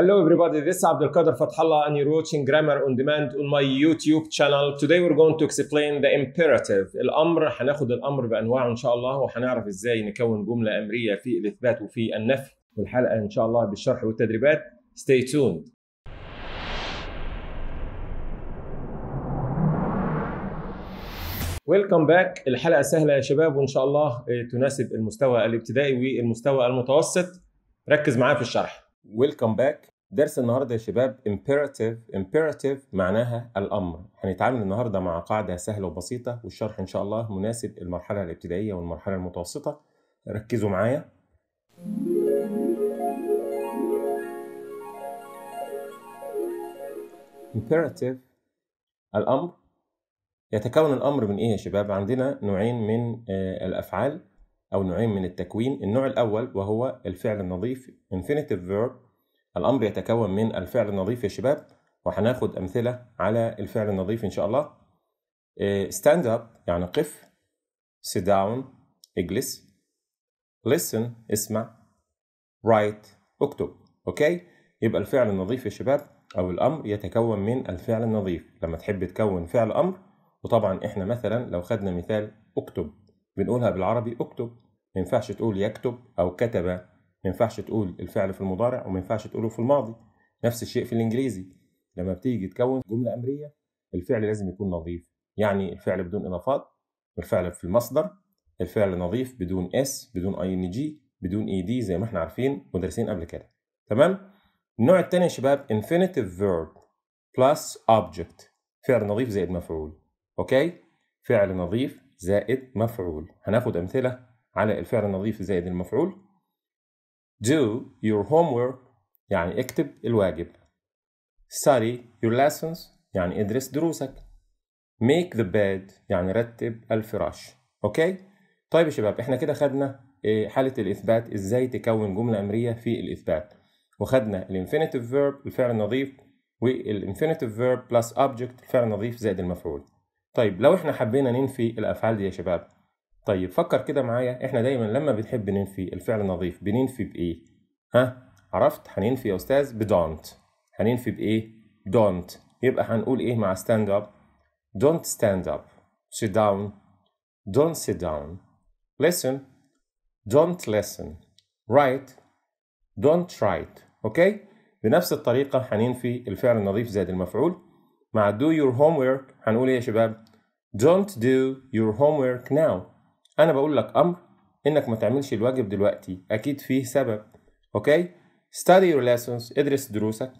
Hello everybody, this is Abdul Qadir Fathallah and you're watching Grammar on Demand on my YouTube channel. Today we're going to explain the imperative. الأمر هناخد الأمر بأنواعه إن شاء الله وهنعرف إزاي نكون جملة أمرية في الإثبات وفي النفي والحلقة إن شاء الله بالشرح والتدريبات. Stay tuned. ويلكم باك الحلقة سهلة يا شباب وإن شاء الله آه، تناسب المستوى الابتدائي والمستوى المتوسط ركز معايا في الشرح ويلكم باك درس النهارده يا شباب imperative imperative معناها الامر هنتعامل النهارده مع قاعده سهله وبسيطه والشرح ان شاء الله مناسب المرحله الابتدائيه والمرحله المتوسطه ركزوا معايا imperative الامر يتكون الامر من ايه يا شباب عندنا نوعين من آه، الافعال أو نوعين من التكوين النوع الأول وهو الفعل النظيف infinitive verb الأمر يتكون من الفعل النظيف يا شباب وهناخد أمثلة على الفعل النظيف إن شاء الله آه، stand up يعني قف sit down اجلس listen اسمع write اكتب أوكي يبقى الفعل النظيف يا شباب أو الأمر يتكون من الفعل النظيف لما تحب تكون فعل أمر وطبعا إحنا مثلا لو خدنا مثال اكتب بنقولها بالعربي اكتب ما ينفعش تقول يكتب أو كتب ما ينفعش تقول الفعل في المضارع وما ينفعش تقوله في الماضي نفس الشيء في الإنجليزي لما بتيجي تكون جملة أمرية الفعل لازم يكون نظيف يعني الفعل بدون إضافات الفعل في المصدر الفعل نظيف بدون اس بدون اي ان جي بدون اي e دي زي ما احنا عارفين ودارسين قبل كده تمام النوع الثاني يا شباب infinitive verb plus object فعل نظيف زائد مفعول اوكي فعل نظيف زائد مفعول هناخد امثله على الفعل النظيف زائد المفعول do your homework يعني اكتب الواجب study your lessons يعني ادرس دروسك make the bed يعني رتب الفراش اوكي طيب يا شباب احنا كده خدنا آه، حالة الإثبات إزاي تكون جملة أمرية في الإثبات وخدنا الانفينيتيف فيرب الفعل النظيف والانفينيتيف فيرب بلس أوبجكت الفعل النظيف زائد المفعول طيب لو احنا حبينا ننفي الأفعال دي يا شباب طيب فكر كده معايا احنا دايما لما بنحب ننفي الفعل النظيف بننفي بايه ها عرفت هننفي يا استاذ بدونت هننفي بايه دونت يبقى هنقول ايه مع ستاند اب don't stand up sit down don't sit down listen don't listen write don't write اوكي بنفس الطريقه هننفي الفعل النظيف زائد المفعول مع do your homework هنقول ايه يا شباب don't do your homework now انا بقول لك امر انك ما تعملش الواجب دلوقتي اكيد فيه سبب اوكي study your lessons ادرس دروسك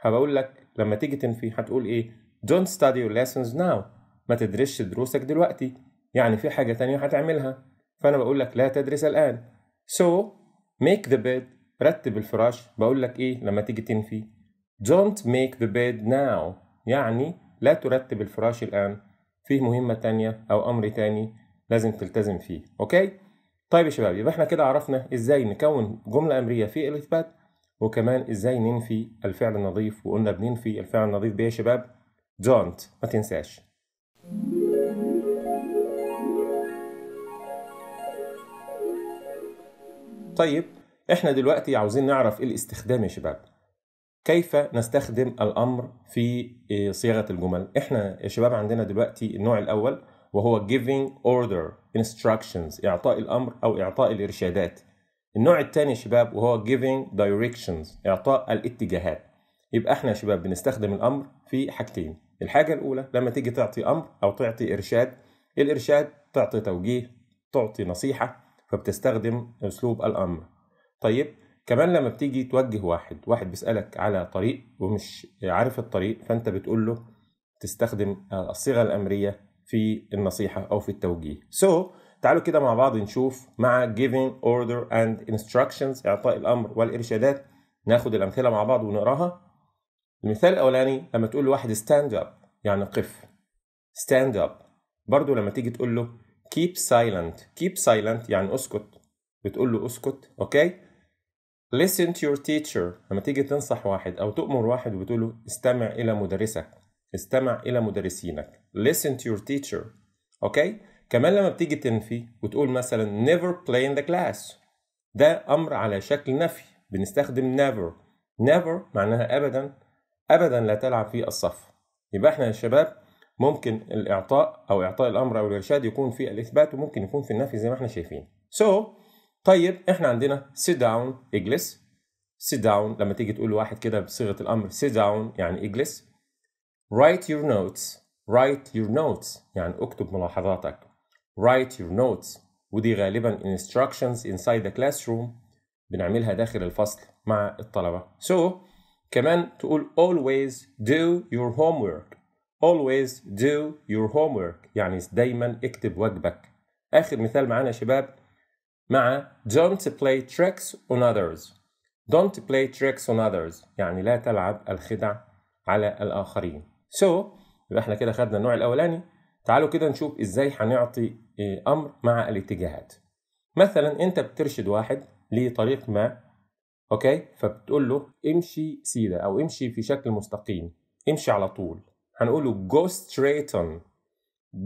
هبقول لك لما تيجي تنفي هتقول ايه don't study your lessons now ما تدرسش دروسك دلوقتي يعني في حاجة تانية هتعملها فأنا بقول لك لا تدرس الآن so make the bed رتب الفراش بقول لك إيه لما تيجي تنفي don't make the bed now يعني لا ترتب الفراش الآن فيه مهمة تانية أو أمر تاني لازم تلتزم فيه اوكي طيب يا شباب يبقى احنا كده عرفنا ازاي نكون جمله امريه في الاثبات وكمان ازاي ننفي الفعل النظيف وقلنا بننفي الفعل النظيف بايه يا شباب don't ما تنساش طيب احنا دلوقتي عاوزين نعرف إيه الاستخدام يا شباب كيف نستخدم الامر في آه، صياغه الجمل احنا يا شباب عندنا دلوقتي النوع الاول وهو giving order instructions إعطاء الأمر أو إعطاء الإرشادات النوع الثاني يا شباب وهو giving directions إعطاء الاتجاهات يبقى احنا يا شباب بنستخدم الأمر في حاجتين الحاجة الأولى لما تيجي تعطي أمر أو تعطي إرشاد الإرشاد تعطي توجيه تعطي نصيحة فبتستخدم أسلوب الأمر طيب كمان لما بتيجي توجه واحد واحد بيسألك على طريق ومش عارف الطريق فأنت بتقول له تستخدم الصيغة الأمرية في النصيحة أو في التوجيه so تعالوا كده مع بعض نشوف مع giving order and instructions إعطاء الأمر والإرشادات ناخد الأمثلة مع بعض ونقراها المثال الأولاني لما تقول لواحد stand up يعني قف stand up برضو لما تيجي تقول له keep silent keep silent يعني اسكت بتقول له اسكت اوكي okay? listen to your teacher لما تيجي تنصح واحد او تؤمر واحد وبتقول له استمع الى مدرسك استمع الى مدرسينك listen to your teacher اوكي كمان لما بتيجي تنفي وتقول مثلا never play in the class ده امر على شكل نفي بنستخدم never never معناها ابدا ابدا لا تلعب في الصف يبقى احنا يا شباب ممكن الاعطاء او اعطاء الامر او الارشاد يكون في الاثبات وممكن يكون في النفي زي ما احنا شايفين سو so, طيب احنا عندنا sit down اجلس sit down لما تيجي تقول لواحد كده بصيغه الامر sit down يعني اجلس write your notes write your notes يعني اكتب ملاحظاتك write your notes ودي غالبا instructions inside the classroom بنعملها داخل الفصل مع الطلبة so كمان تقول always do your homework always do your homework يعني دايما اكتب واجبك آخر مثال معانا يا شباب مع don't play tricks on others don't play tricks on others يعني لا تلعب الخدع على الآخرين so يبقى احنا كده خدنا النوع الاولاني تعالوا كده نشوف ازاي هنعطي آه، امر مع الاتجاهات مثلا انت بترشد واحد لطريق ما اوكي فبتقول له امشي سيدا او امشي في شكل مستقيم امشي على طول هنقول له go straight on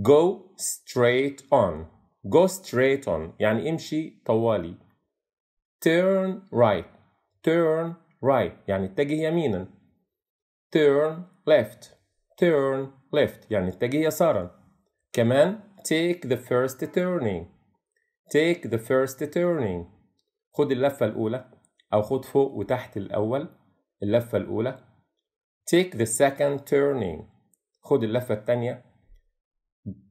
go straight on go straight on يعني امشي طوالي turn right turn right يعني اتجه يمينا turn left turn left يعني اتجه يسارا كمان take the first turning take the first turning خد اللفة الأولى أو خد فوق وتحت الأول اللفة الأولى take the second turning خد اللفة الثانية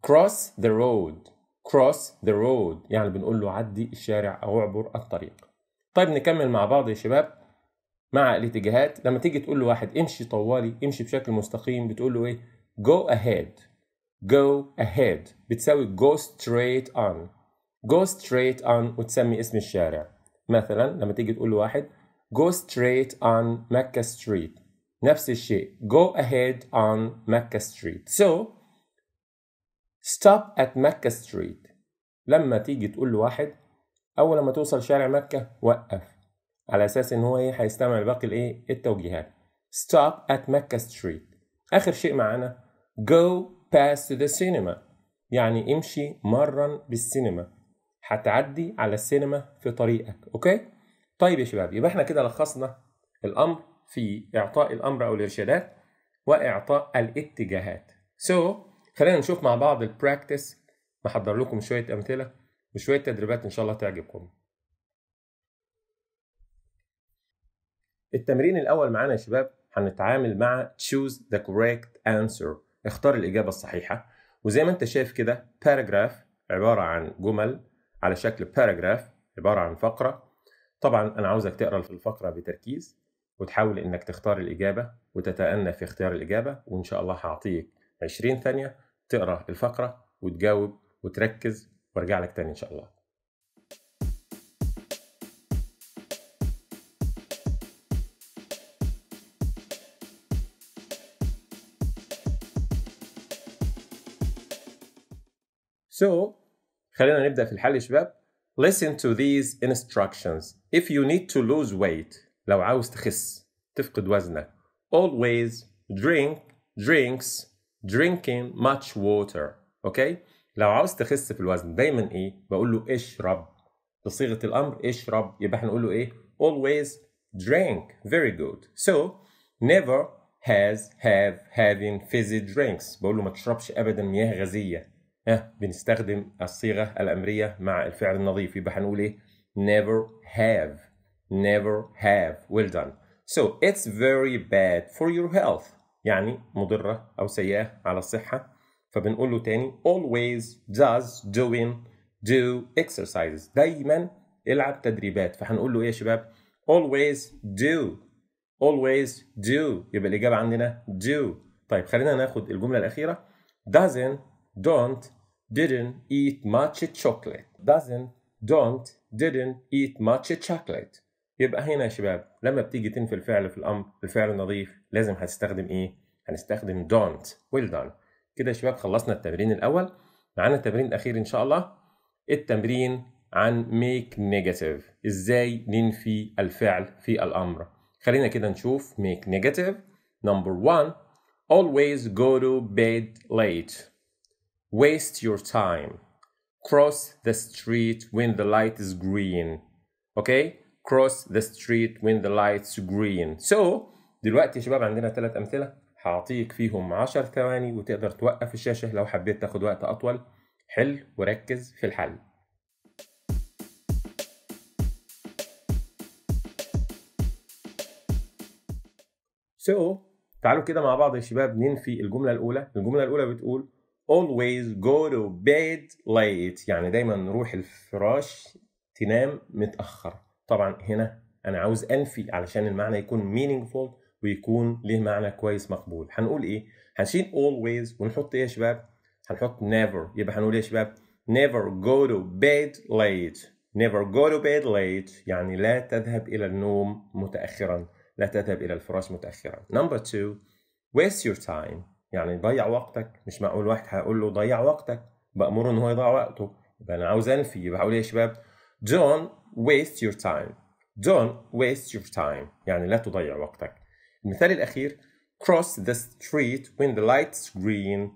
cross the road cross the road يعني بنقول له عدي الشارع أو اعبر الطريق طيب نكمل مع بعض يا شباب مع الاتجاهات لما تيجي تقول لواحد امشي طوالي امشي بشكل مستقيم بتقول له ايه go ahead go ahead بتساوي go straight on go straight on وتسمي اسم الشارع مثلا لما تيجي تقول لواحد go straight on مكة street نفس الشيء go ahead on مكة street so stop at مكة street لما تيجي تقول لواحد أول ما توصل شارع مكة وقف على اساس ان هو ايه هيستمع لباقي الايه التوجيهات stop at Mecca street اخر شيء معانا go past the cinema يعني امشي مرا بالسينما هتعدي على السينما في طريقك اوكي طيب يا شباب يبقى احنا كده لخصنا الامر في اعطاء الامر او الارشادات واعطاء الاتجاهات so خلينا نشوف مع بعض البراكتس محضر لكم شويه امثله وشويه تدريبات ان شاء الله تعجبكم التمرين الأول معانا يا شباب هنتعامل مع choose the correct answer اختار الإجابة الصحيحة وزي ما أنت شايف كده paragraph عبارة عن جمل على شكل paragraph عبارة عن فقرة طبعا أنا عاوزك تقرأ في الفقرة بتركيز وتحاول إنك تختار الإجابة وتتأنى في اختيار الإجابة وإن شاء الله هعطيك 20 ثانية تقرأ الفقرة وتجاوب وتركز وارجع لك تاني إن شاء الله So خلينا نبدأ في الحل يا شباب. Listen to these instructions. If you need to lose weight لو عاوز تخس تفقد وزنك always drink drinks drinking much water okay لو عاوز تخس في الوزن دايما ايه بقول له اشرب بصيغة الأمر اشرب يبقى احنا نقول له ايه always drink very good so never has have having fizzy drinks بقول له ما تشربش أبدا مياه غازية ها بنستخدم الصيغه الامريه مع الفعل النظيف يبقى هنقول ايه never have never have well done so it's very bad for your health يعني مضره او سيئه على الصحه فبنقول له تاني always does doing do exercises دايما العب تدريبات فهنقول له ايه يا شباب always do always do يبقى الاجابه عندنا do طيب خلينا ناخد الجمله الاخيره doesn't don't didn't eat much chocolate doesn't don't didn't eat much chocolate يبقى هنا يا شباب لما بتيجي تنفي الفعل في الامر الفعل النظيف لازم هتستخدم ايه هنستخدم don't well done كده يا شباب خلصنا التمرين الاول معانا التمرين الاخير ان شاء الله التمرين عن make negative ازاي ننفي الفعل في الامر خلينا كده نشوف make negative number one always go to bed late waste your time cross the street when the light is green okay cross the street when the light's green so دلوقتي يا شباب عندنا ثلاث امثله هعطيك فيهم 10 ثواني وتقدر توقف الشاشه لو حبيت تاخد وقت اطول حل وركز في الحل So تعالوا كده مع بعض يا شباب ننفي الجملة الأولى، الجملة الأولى بتقول always go to bed late يعني دايما روح الفراش تنام متأخر طبعا هنا أنا عاوز أنفي علشان المعنى يكون meaningful ويكون ليه معنى كويس مقبول هنقول إيه؟ هنشيل always ونحط إيه يا شباب؟ هنحط never يبقى هنقول إيه يا شباب؟ never go to bed late never go to bed late يعني لا تذهب إلى النوم متأخرا لا تذهب إلى الفراش متأخرا number two waste your time يعني ضيع وقتك مش معقول واحد هيقول له ضيع وقتك بأمره إن هو يضيع وقته يبقى أنا عاوز أنفي بقول إيه يا شباب don't waste your time don't waste your time يعني لا تضيع وقتك المثال الأخير cross the street when the light's green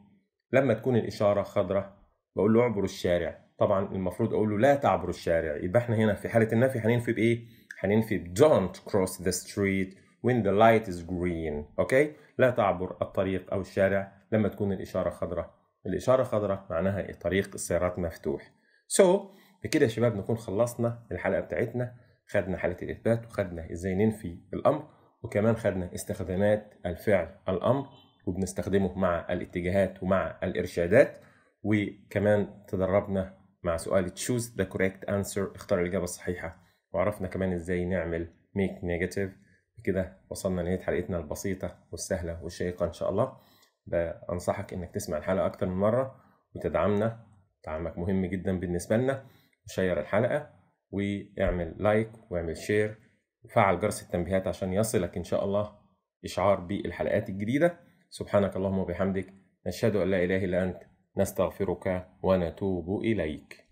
لما تكون الإشارة خضراء بقول له اعبر الشارع طبعا المفروض اقول له لا تعبر الشارع يبقى احنا هنا في حاله النفي هننفي بايه هننفي don't cross the street when the light is green اوكي لا تعبر الطريق او الشارع لما تكون الاشاره خضراء الاشاره خضراء معناها طريق السيارات مفتوح so بكده يا شباب نكون خلصنا الحلقه بتاعتنا خدنا حاله الاثبات وخدنا ازاي ننفي الامر وكمان خدنا استخدامات الفعل الامر وبنستخدمه مع الاتجاهات ومع الارشادات وكمان تدربنا مع سؤال تشوز ذا كوريكت انسر اختار الاجابه الصحيحه وعرفنا كمان ازاي نعمل ميك نيجاتيف كده وصلنا لنهاية حلقتنا البسيطة والسهلة والشيقة إن شاء الله بأنصحك إنك تسمع الحلقة أكتر من مرة وتدعمنا دعمك مهم جدا بالنسبة لنا وشير الحلقة واعمل لايك واعمل شير وفعل جرس التنبيهات عشان يصلك إن شاء الله إشعار بالحلقات الجديدة سبحانك اللهم وبحمدك نشهد أن لا إله إلا أنت نستغفرك ونتوب إليك